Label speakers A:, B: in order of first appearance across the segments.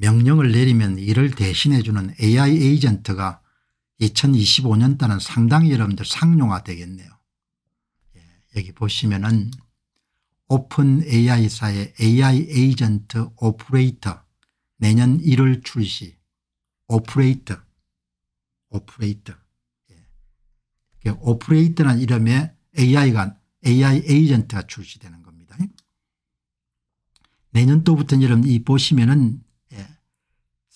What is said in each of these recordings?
A: 명령을 내리면 이를 대신해 주는 AI 에이전트가 2025년 달는 상당히 여러분들 상용화 되겠네요. 예, 여기 보시면은 오픈 AI사의 AI 에이전트 오퍼레이터 내년 1월 출시 오퍼레이터 오퍼레이터 예. 오퍼레이터란 이름의 AI가 AI 에이전트가 출시되는 겁니다. 내년도부터 여러분 이 보시면은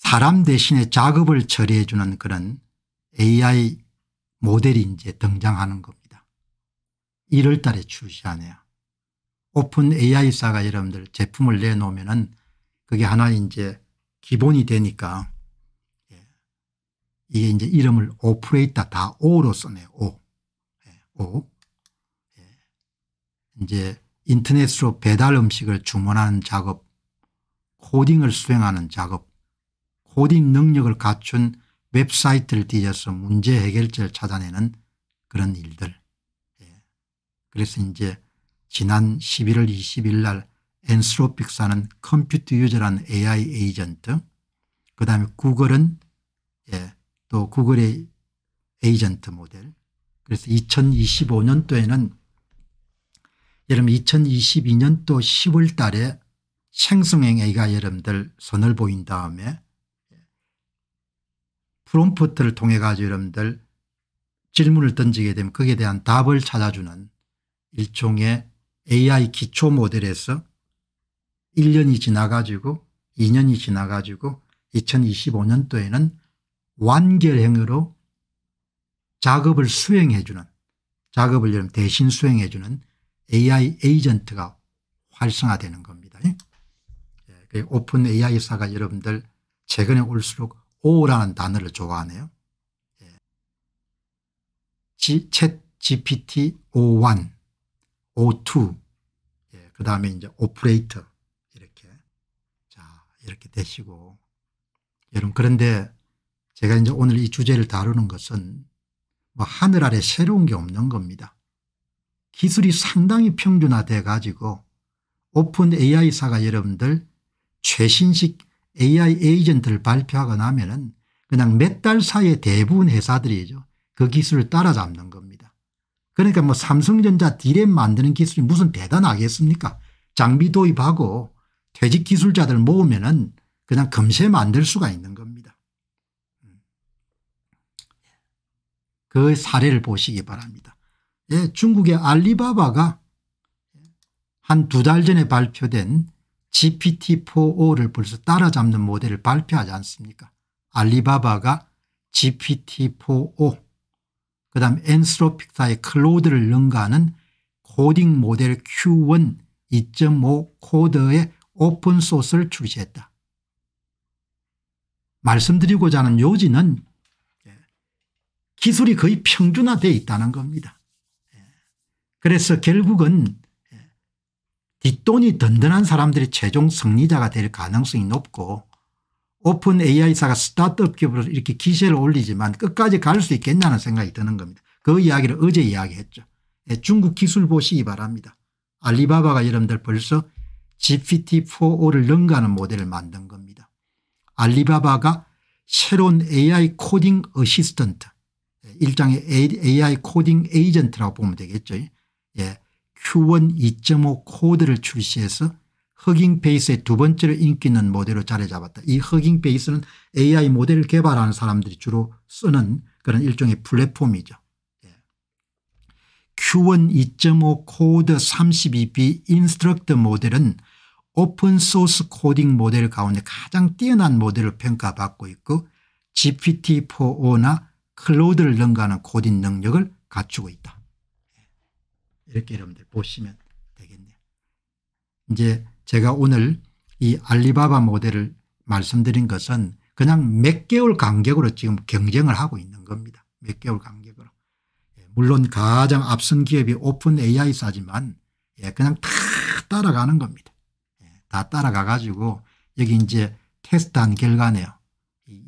A: 사람 대신에 작업을 처리해 주는 그런 AI 모델이 이제 등장하는 겁니다. 1월 달에 출시하네요. 오픈 AI사가 여러분들 제품을 내놓으면 은 그게 하나 이제 기본이 되니까 예, 이게 이제 이름을 오프레이터 다 O로 써네요. O. 예, o. 예. 이제 인터넷으로 배달 음식을 주문하는 작업, 코딩을 수행하는 작업, 코딩 능력을 갖춘 웹사이트를 뒤져서 문제 해결제를 찾아내는 그런 일들. 예. 그래서 이제 지난 11월 20일 날 엔스로픽사는 컴퓨터 유저란 AI 에이전트 그다음에 구글은 예, 또 구글의 에이전트 모델 그래서 2025년도에는 여러분 2022년도 10월 달에 생성행 A가 여러분들 선을 보인 다음에 프롬프트를 통해 가지고 여러분들 질문을 던지게 되면 거기에 대한 답을 찾아주는 일종의 AI 기초 모델에서 1년이 지나가지고 2년이 지나가지고 2025년도에는 완결형으로 작업을 수행해주는 작업을 대신 수행해주는 AI 에이전트가 활성화되는 겁니다. 예. 예, 그 오픈 AI사가 여러분들 최근에 올수록 오라는 단어를 좋아하네요. 예. 챗 GPT O1, O2, 예. 그 다음에 이제 오퍼레이터 이렇게 자 이렇게 되시고 여러분 그런데 제가 이제 오늘 이 주제를 다루는 것은 뭐 하늘 아래 새로운 게 없는 겁니다. 기술이 상당히 평준화돼 가지고 오픈 AI사가 여러분들 최신식 AI 에이전트를 발표하고 나면은 그냥 몇 달 사이에 대부분 회사들이죠. 그 기술을 따라잡는 겁니다. 그러니까 뭐 삼성전자 디램 만드는 기술이 무슨 대단하겠습니까? 장비 도입하고 퇴직 기술자들 모으면은 그냥 금세 만들 수가 있는 겁니다. 그 사례를 보시기 바랍니다. 예, 중국의 알리바바가 한 두 달 전에 발표된 GPT-4O를 벌써 따라잡는 모델을 발표하지 않습니까? 알리바바가 GPT-4O 그 다음 엔스로픽사의 클로드를 능가하는 코딩 모델 Q1 2.5 코드의 오픈소스를 출시했다. 말씀드리고자 하는 요지는 예, 기술이 거의 평준화되어 있다는 겁니다. 예, 그래서 결국은 뒷돈이 든든한 사람들이 최종 승리자가 될 가능성이 높고 오픈 AI사가 스타트업 기업으로 이렇게 기세를 올리지만 끝까지 갈 수 있겠냐는 생각이 드는 겁니다. 그 이야기를 어제 이야기했죠. 네, 중국 기술 보시기 바랍니다. 알리바바가 여러분들 벌써 GPT-4O를 능가하는 모델을 만든 겁니다. 알리바바가 새로운 AI 코딩 어시스턴트 예, 일장의 AI 코딩 에이전트라고 보면 되겠죠. 예. Q1 2.5 코드를 출시해서 허깅페이스의 두 번째로 인기 있는 모델로 자리 잡았다. 이 허깅페이스는 AI 모델을 개발하는 사람들이 주로 쓰는 그런 일종의 플랫폼이죠. 예. Q1 2.5 코드 32B 인스트럭트 모델은 오픈소스 코딩 모델 가운데 가장 뛰어난 모델을 평가받고 있고 GPT-4O나 클로드를 능가하는 코딩 능력을 갖추고 있다. 이렇게 여러분들 보시면 되겠네요. 이제 제가 오늘 이 알리바바 모델을 말씀드린 것은 그냥 몇 개월 간격으로 지금 경쟁을 하고 있는 겁니다. 몇 개월 간격으로. 예, 물론 가장 앞선 기업이 오픈 AI 사지만 예, 그냥 다 따라가는 겁니다. 예, 다 따라가 가지고 여기 이제 테스트한 결과네요.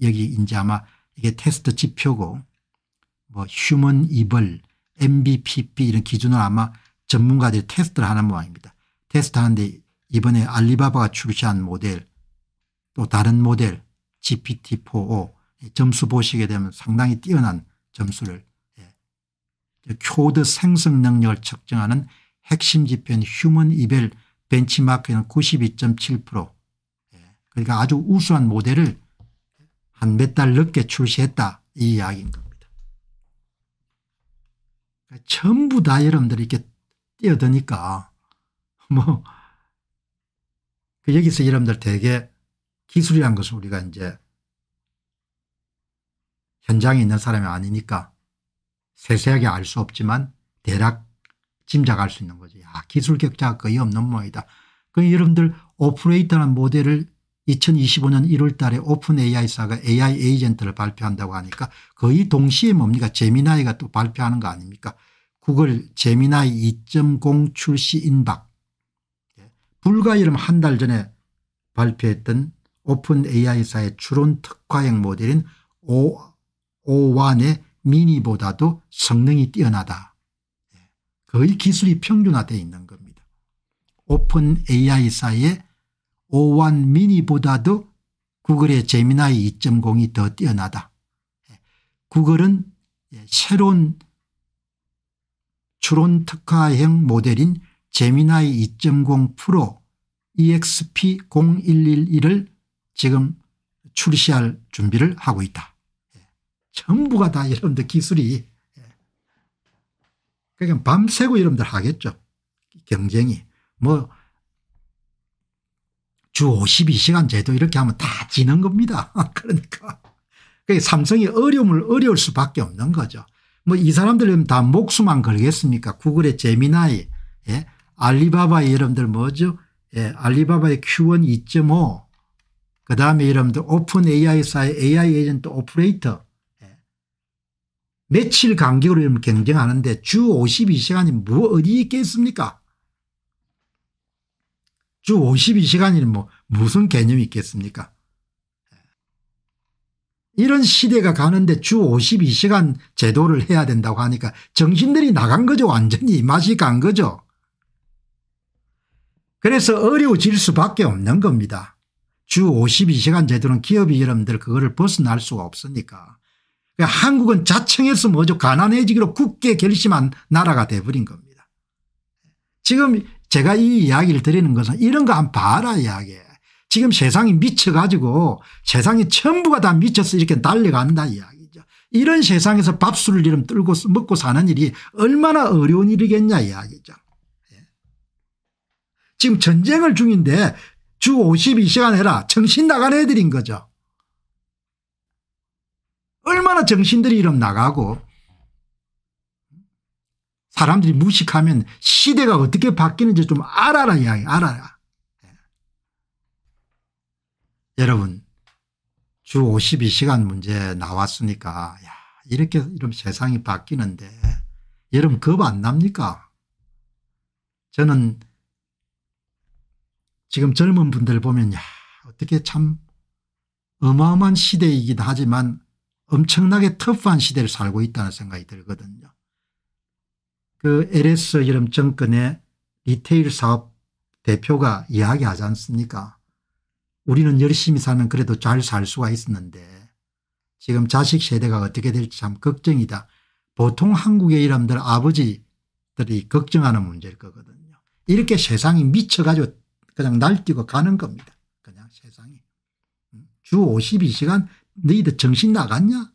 A: 여기 이제 아마 이게 테스트 지표고 뭐 휴먼 이벌 MBPP 이런 기준을 아마 전문가들이 테스트를 하는 모양입니다. 테스트하는데 이번에 알리바바가 출시한 모델 또 다른 모델 GPT-4o 점수 보시게 되면 상당히 뛰어난 점수를 코드 예, 생성 능력을 측정하는 핵심 지표인 휴먼 이벨 벤치마크에는 92.7% 그러니까 아주 우수한 모델을 한 몇 달 늦게 출시했다 이 이야기인 겁니다. 전부 다 여러분들이 이렇게 뛰어드니까 뭐 그 여기서 여러분들 되게 기술이란 것은 우리가 이제 현장에 있는 사람이 아니니까 세세하게 알 수 없지만 대략 짐작할 수 있는 거죠. 야, 아, 기술 격차가 거의 없는 모양이다. 그 여러분들 오퍼레이터란 모델을 2025년 1월 달에 오픈 AI사가 AI 에이전트를 발표한다고 하니까 거의 동시에 뭡니까 제미나이가 또 발표하는 거 아닙니까 구글 제미나이 2.0 출시 인박 예. 불과 이름 한 달 전에 발표했던 오픈 AI사의 추론 특화형 모델인 O, 1의 미니보다도 성능이 뛰어나다. 예. 거의 기술이 평균화되어 있는 겁니다. 오픈 AI사의 오완 미니보다도 구글의 제미나이 2.0이 더 뛰어나다. 예, 구글은 예, 새로운 추론 특화형 모델인 제미나이 2.0 프로 EXP0111을 지금 출시할 준비를 하고 있다. 예, 전부가 다 여러분들 기술이 그러 그러니까 밤새고 여러분들 하겠죠. 경쟁이. 뭐주 52시간 제도 이렇게 하면 다 지는 겁니다. 그러니까. 삼성이 어려움을 어려울 수밖에 없는 거죠. 뭐 이 사람들은 다 목숨만 걸겠습니까? 구글의 제미나이, 예? 알리바바의 여러분들 뭐죠? 예, 알리바바의 Q1 2.5, 그 다음에 여러분들 오픈 AI사의 AI 에이전트 오퍼레이터, 예. 며칠 간격으로 여러분 경쟁하는데 주 52시간이 뭐어디 있겠습니까? 주 52시간이 뭐 무슨 개념이 있겠습니까 이런 시대가 가는데 주 52시간 제도를 해야 된다고 하니까 정신들이 나간 거죠 완전히 맛이 간 거죠. 그래서 어려워질 수밖에 없는 겁니다. 주 52시간 제도는 기업이 여러분들 그거를 벗어날 수가 없으니까 그러니까 한국은 자청해서 뭐죠 가난해지기로 굳게 결심한 나라가 돼버린 겁니다. 지금 제가 이 이야기를 드리는 것은 이런 거한 봐라 이야기 지금 세상이 미쳐가지고 세상이 전부가 다 미쳐서 이렇게 날려간다 이야기죠. 이런 세상에서 밥술을 이름 들고 먹고 사는 일이 얼마나 어려운 일이겠냐 이야기죠. 예. 지금 전쟁을 중인데 주 52시간 해라 정신 나간 애들인 거죠. 얼마나 정신들이 이름 나가고 사람들이 무식하면 시대가 어떻게 바뀌는지 좀 알아라 야 알아라. 예. 여러분 주 52시간 문제 나왔으니까 야 이렇게 이런 세상이 바뀌는데 여러분 겁 안 납니까? 저는 지금 젊은 분들 보면 야 어떻게 참 어마어마한 시대이긴 하지만 엄청나게 터프한 시대를 살고 있다는 생각이 들거든요. 그 LS 이름 정권의 리테일 사업 대표가 이야기하지 않습니까 우리는 열심히 사는 그래도 잘 살 수가 있었는데 지금 자식 세대가 어떻게 될지 참 걱정이다. 보통 한국의 이람들 아버지들이 걱정하는 문제일 거거든요. 이렇게 세상이 미쳐가지고 그냥 날뛰고 가는 겁니다. 그냥 세상이. 음, 주 52시간 너희들 정신 나갔냐?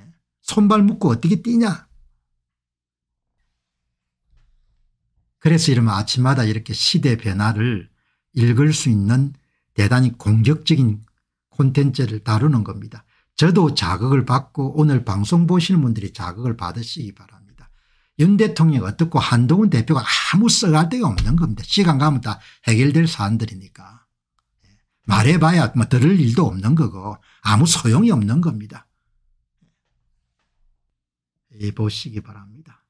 A: 예? 손발 묶고 어떻게 뛰냐? 그래서 이러면 아침마다 이렇게 시대 변화를 읽을 수 있는 대단히 공격적인 콘텐츠를 다루는 겁니다. 저도 자극을 받고 오늘 방송 보시는 분들이 자극을 받으시기 바랍니다. 윤 대통령 어떻고 한동훈 데표가 아무 써갈 데가 없는 겁니다. 시간 가면 다 해결될 사안들이니까. 예. 말해봐야 뭐 들을 일도 없는 거고 아무 소용이 없는 겁니다. 예. 예, 보시기 바랍니다.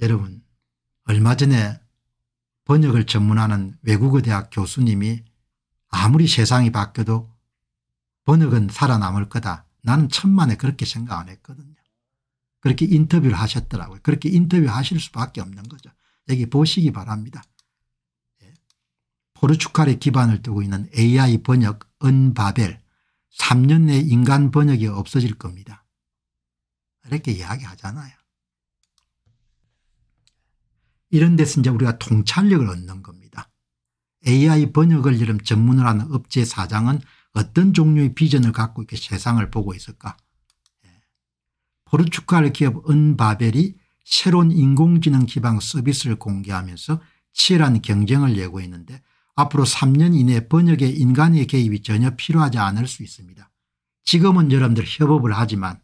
A: 여러분 얼마 전에 번역을 전문하는 외국어 대학 교수님이 아무리 세상이 바뀌어도 번역은 살아남을 거다. 나는 천만에 그렇게 생각 안 했거든요. 그렇게 인터뷰를 하셨더라고요. 그렇게 인터뷰하실 수밖에 없는 거죠. 여기 보시기 바랍니다. 예. 포르투갈의 기반을 두고 있는 AI 번역 은바벨 3년 내 인간 번역이 없어질 겁니다. 이렇게 이야기하잖아요. 이런 데서 이제 우리가 통찰력을 얻는 겁니다. AI 번역을 이름 전문을 하는 업체 사장은 어떤 종류의 비전을 갖고 이렇게 세상을 보고 있을까? 예. 포르투갈 기업 은바벨이 새로운 인공지능 기반 서비스를 공개하면서 치열한 경쟁을 예고했는데 앞으로 3년 이내 번역에 인간의 개입이 전혀 필요하지 않을 수 있습니다. 지금은 여러분들 협업을 하지만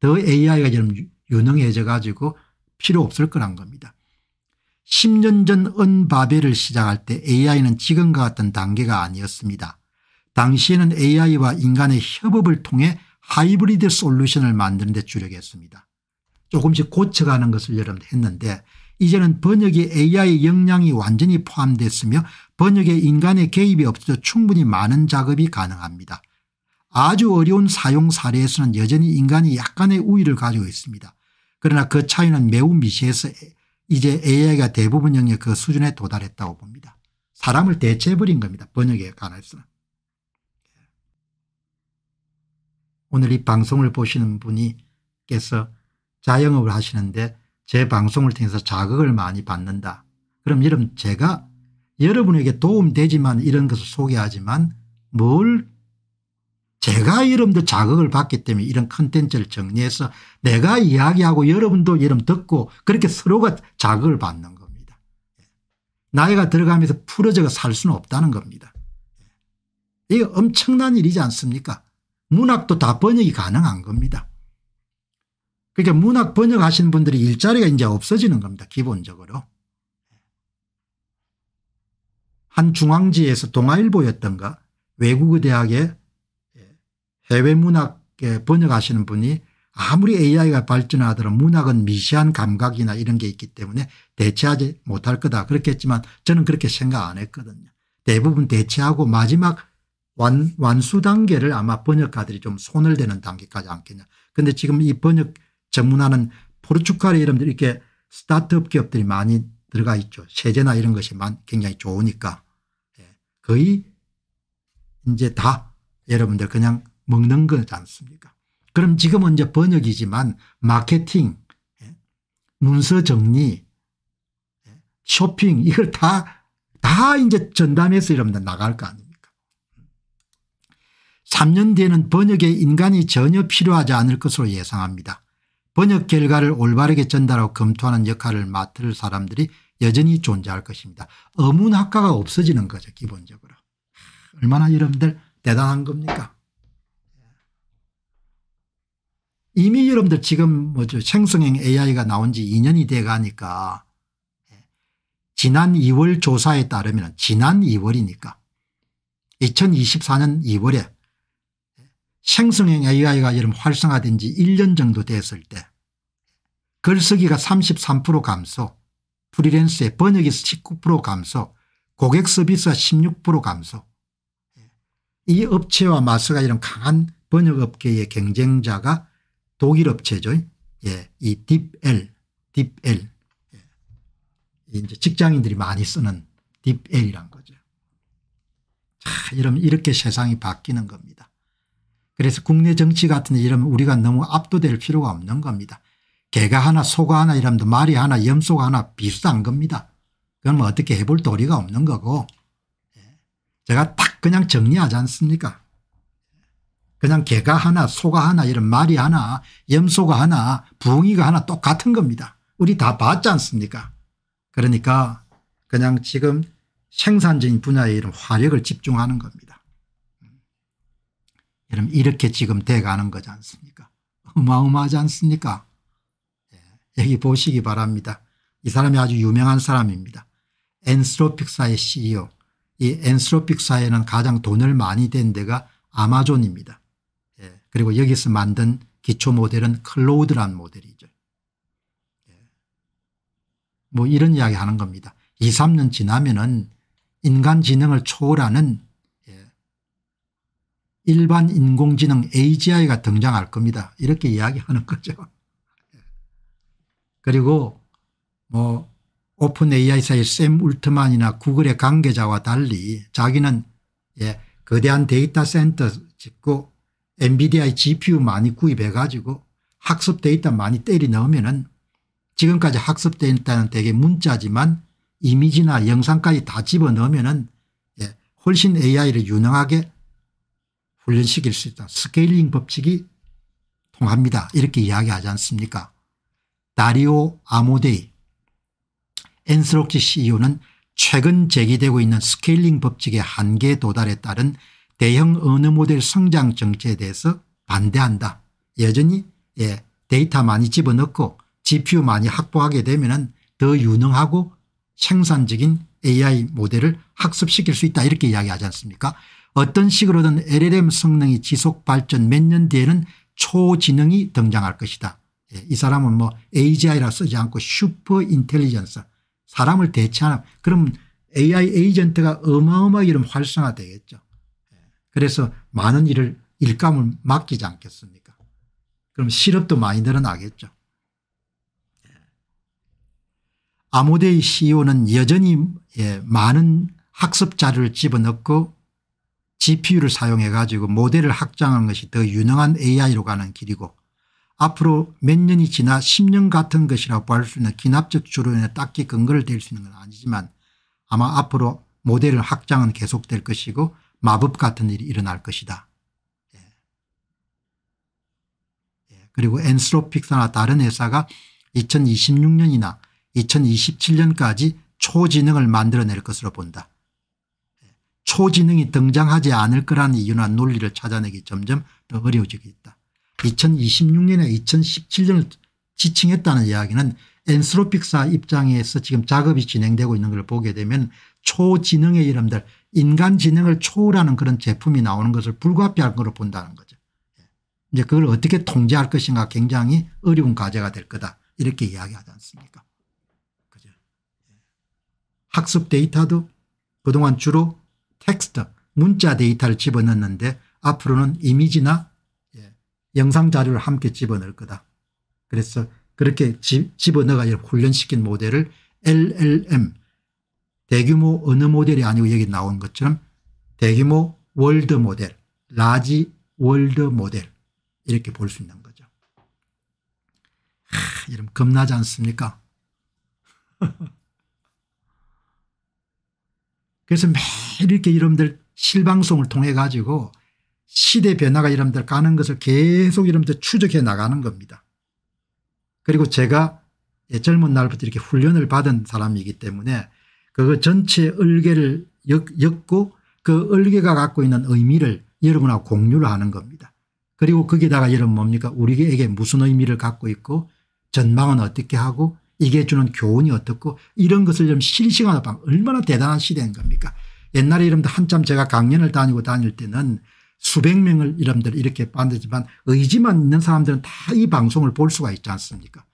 A: 더 AI가 좀 유능해져 가지고 필요 없을 거란 겁니다. 10년 전은바벨을 시작할 때 AI는 지금과 같은 단계가 아니었습니다. 당시에는 AI와 인간의 협업을 통해 하이브리드 솔루션을 만드는 데 주력했습니다. 조금씩 고쳐가는 것을 여러분 했는데 이제는 번역이 AI의 역량이 완전히 포함됐으며 번역에 인간의 개입이 없어도 충분히 많은 작업이 가능합니다. 아주 어려운 사용 사례에서는 여전히 인간이 약간의 우위를 가지고 있습니다. 그러나 그 차이는 매우 미세해서 이제 AI가 대부분 영역 그 수준에 도달했다고 봅니다. 사람을 대체해버린 겁니다. 번역에 관해서는. 오늘 이 방송을 보시는 분이께서 자영업을 하시는데 제 방송을 통해서 자극을 많이 받는다. 그럼 여러분 제가 여러분에게 도움되지만 이런 것을 소개하지만 뭘 제가 여러분들 자극을 받기 때문에 이런 컨텐츠를 정리해서 내가 이야기하고 여러분도 여러분 듣고 그렇게 서로가 자극을 받는 겁니다. 예. 나이가 들어가면서 풀어져서살 수는 없다는 겁니다. 예. 이게 엄청난 일이지 않습니까 문학도 다 번역이 가능한 겁니다. 그러니까 문학 번역하시는 분들이 일자리가 이제 없어지는 겁니다. 기본적으로. 한 중앙지에서 동아일보였던가 외국어 대학에 해외 문학에 번역하시는 분이 아무리 AI가 발전하더라도 문학은 미시한 감각이나 이런 게 있기 때문에 대체하지 못할 거다 그렇겠지만 저는 그렇게 생각 안 했거든요. 대부분 대체하고 마지막 완, 완수 단계를 아마 번역가들이 좀 손을 대는 단계까지 않겠냐. 근데 지금 이 번역 전문화는 포르투갈의 이름들 이렇게 스타트업 기업들이 많이 들어가 있죠. 세제나 이런 것이 굉장히 좋으니까 예. 거의 이제 다 여러분들 그냥 먹는 거지 않습니까? 그럼 지금은 이제 번역이지만 마케팅, 예, 문서 정리, 예, 쇼핑 이걸 다, 다 이제 전담해서 이러면 나갈 거 아닙니까? 3년 뒤에는 번역에 인간이 전혀 필요하지 않을 것으로 예상합니다. 번역 결과를 올바르게 전달하고 검토하는 역할을 맡을 사람들이 여전히 존재할 것입니다. 어문학과가 없어지는 거죠 기본적으로. 얼마나 여러분들 대단한 겁니까 이미 여러분들 지금 뭐죠 생성형 AI가 나온 지 2년이 돼 가니까 예. 지난 2월 조사에 따르면 지난 2월이니까 2024년 2월에 생성형 AI가 여러분 활성화된 지 1년 정도 됐을 때 글쓰기가 33% 감소 프리랜서의 번역이 19% 감소 고객 서비스가 16% 감소 예. 이 업체와 마스가 이런 강한 번역업계의 경쟁자가 독일 업체죠. 예, 이 딥엘, 딥엘. 예. 이제 직장인들이 많이 쓰는 딥엘이란 거죠. 자, 이러면 이렇게 세상이 바뀌는 겁니다. 그래서 국내 정치 같은 이러면 우리가 너무 압도될 필요가 없는 겁니다. 개가 하나, 소가 하나 이러면 말이 하나, 염소가 하나 비슷한 겁니다. 그럼 뭐 어떻게 해볼 도리가 없는 거고. 예. 제가 딱 그냥 정리하지 않습니까? 그냥 개가 하나 소가 하나 이런 말이 하나 염소가 하나 부엉이가 하나 똑같은 겁니다. 우리 다 봤지 않습니까 그러니까 그냥 지금 생산적인 분야에 이런 화력을 집중하는 겁니다. 여러분 이렇게 지금 돼가는 거지 않습니까 어마어마하지 않습니까 예, 여기 보시기 바랍니다. 이 사람이 아주 유명한 사람입니다. 엔스로픽사의 CEO 이 엔스로픽사에는 가장 돈을 많이 댄 데가 아마존입니다. 그리고 여기서 만든 기초 모델은 클로우드란 모델이죠. 예. 뭐 이런 이야기 하는 겁니다. 2, 3년 지나면은 인간 지능을 초월하는 예. 일반 인공지능 AGI가 등장할 겁니다. 이렇게 이야기하는 거죠. 예. 그리고 뭐 오픈 AI사의 샘 울트만이나 구글의 관계자와 달리 자기는 예, 거대한 데이터 센터 짓고 엔비디아의 GPU 많이 구입해 가지고 학습 데이터 많이 때리 넣으면 은 지금까지 학습 데이터는 대개 문자지만 이미지나 영상까지 다 집어넣으면 은 예, 훨씬 AI를 유능하게 훈련시킬 수 있다. 스케일링 법칙이 통합니다. 이렇게 이야기하지 않습니까 다리오 아모데이 엔스록지 CEO는 최근 제기되고 있는 스케일링 법칙의 한계에 도달에 따른 대형 언어 모델 성장 정체에 대해서 반대한다. 여전히 예, 데이터 많이 집어넣고 GPU 많이 확보하게 되면 더 유능하고 생산적인 AI 모델을 학습시킬 수 있다 이렇게 이야기하지 않습니까 어떤 식으로든 LLM 성능이 지속 발전 몇 년 뒤에는 초지능이 등장할 것이다. 예, 이 사람은 뭐 AGI라 쓰지 않고 슈퍼 인텔리전스 사람을 대체하는 그럼 AI 에이전트가 어마어마하게 활성화되겠죠. 그래서 많은 일을 일감을 맡기지 않겠습니까? 그럼 실업도 많이 늘어나겠죠. 아모데의 CEO는 여전히 예, 많은 학습 자료를 집어넣고 GPU를 사용해 가지고 모델을 확장한 것이 더 유능한 AI로 가는 길이고 앞으로 몇 년이 지나 10년 같은 것이라고 할수 있는 기납적 추론에 딱히 근거를 댈수 있는 건 아니지만 아마 앞으로 모델을 확장은 계속될 것이고 마법 같은 일이 일어날 것이다. 예. 예. 그리고 엔스로픽사나 다른 회사가 2026년이나 2027년까지 초지능을 만들어낼 것으로 본다. 예. 초지능이 등장하지 않을 거라는 이유나 논리를 찾아내기 점점 더 어려워지고 있다. 2026년에 2017년을 지칭했다는 이야기는 엔스로픽사 입장에서 지금 작업이 진행되고 있는 걸 보게 되면 초지능의 이름들 인간 지능을 초월하는 그런 제품이 나오는 것을 불가피한 걸로 본다는 거죠. 이제 그걸 어떻게 통제할 것인가 굉장히 어려운 과제가 될 거다 이렇게 이야기하지 않습니까 그죠. 학습 데이터도 그동안 주로 텍스트 문자 데이터를 집어넣는데 앞으로는 이미지나 예, 영상 자료를 함께 집어넣을 거다. 그래서 그렇게 집, 어넣어가 훈련시킨 모델을 LLM 대규모 어느 모델이 아니고 여기 나온 것처럼 대규모 월드 모델, 라지 월드 모델 이렇게 볼 수 있는 거죠. 하, 이름 겁나지 않습니까? 그래서 매일 이렇게 여러분들 실방송을 통해 가지고 시대 변화가 여러분들 가는 것을 계속 여러분들 추적해 나가는 겁니다. 그리고 제가 젊은 날부터 이렇게 훈련을 받은 사람이기 때문에 그 전체 을개를 엮고 그 을개가 갖고 있는 의미를 여러분하고 공유를 하는 겁니다. 그리고 거기다가 여러분 뭡니까 우리에게 무슨 의미를 갖고 있고 전망은 어떻게 하고 이게 주는 교훈이 어떻고 이런 것을 좀 실시간으로 방 얼마나 대단한 시대인 겁니까 옛날에 여러분들 한참 제가 강연을 다니고 다닐 때는 수백 명을 여러분들 이렇게 만들지만 의지만 있는 사람들은 다 이 방송을 볼 수가 있지 않습니까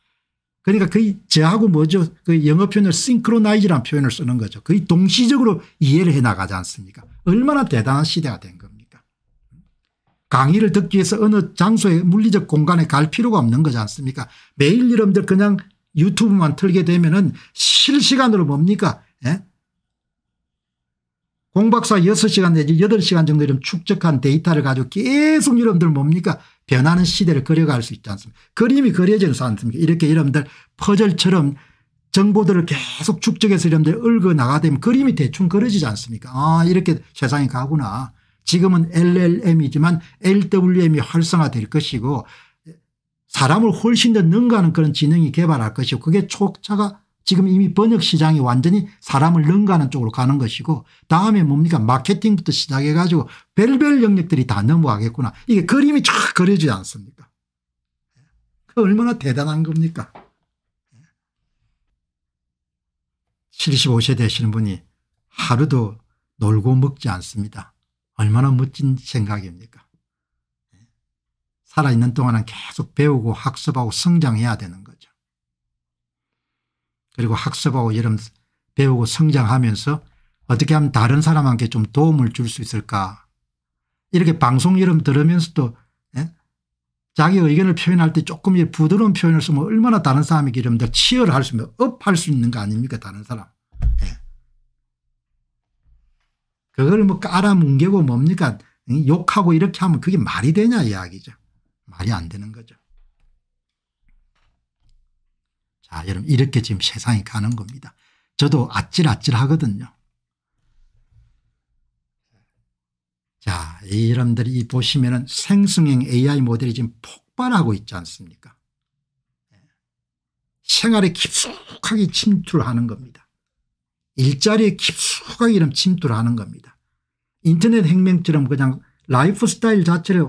A: 그러니까 거의 저하고 뭐죠 그 영어 표현을 싱크로나이즈라는 표현을 쓰는 거죠. 거의 동시적으로 이해를 해나가지 않습니까 얼마나 대단한 시대가 된 겁니까 강의를 듣기 위해서 어느 장소에 물리적 공간에 갈 필요가 없는 거지 않습니까 매일 여러분들 그냥 유튜브만 틀게 되면 은 실시간으로 뭡니까 예? 공박사 6시간 내지 8시간 정도 이런 축적한 데이터를 가지고 계속 여러분들 뭡니까 변하는 시대를 그려갈 수 있지 않습니까 그림이 그려지지 않습니까 이렇게 여러분들 퍼즐처럼 정보들을 계속 축적해서 여러분들 읽어 나가다 면 그림이 대충 그려지지 않습니까 아 이렇게 세상이 가구나 지금은 LLM이지만 LWM이 활성화될 것이고 사람을 훨씬 더 능가하는 그런 지능이 개발할 것이고 그게 촉차가 지금 이미 번역 시장이 완전히 사람을 능가하는 쪽으로 가는 것이고 다음에 뭡니까 마케팅부터 시작해 가지고 별별 영역들이 다 넘어가겠구나. 이게 그림이 쫙 그려지지 않습니까 그 얼마나 대단한 겁니까 75세 되시는 분이 하루도 놀고 먹지 않습니다. 얼마나 멋진 생각입니까 살아있는 동안은 계속 배우고 학습하고 성장해야 되는 거 그리고 학습하고 여름 배우고 성장하면서 어떻게 하면 다른 사람한테 좀 도움을 줄 수 있을까 이렇게 방송 이름 들으면서도 예? 자기 의견을 표현할 때 조금 부드러운 표현을 쓰면 얼마나 다른 사람에게 여러분들 치열할 수 있는 업할 수 있는 거 아닙니까 다른 사람 예. 그걸 뭐 깔아뭉개고 뭡니까 욕하고 이렇게 하면 그게 말이 되냐 이야기죠 말이 안 되는 거죠 자 아, 여러분 이렇게 지금 세상이 가는 겁니다. 저도 아찔아찔 하거든요. 자, 여러분들이 보시면은 생성형 AI 모델이 지금 폭발하고 있지 않습니까? 예. 생활에 깊숙하게 침투를 하는 겁니다. 일자리에 깊숙하게 침투를 하는 겁니다. 인터넷 혁명처럼 그냥 라이프 스타일 자체를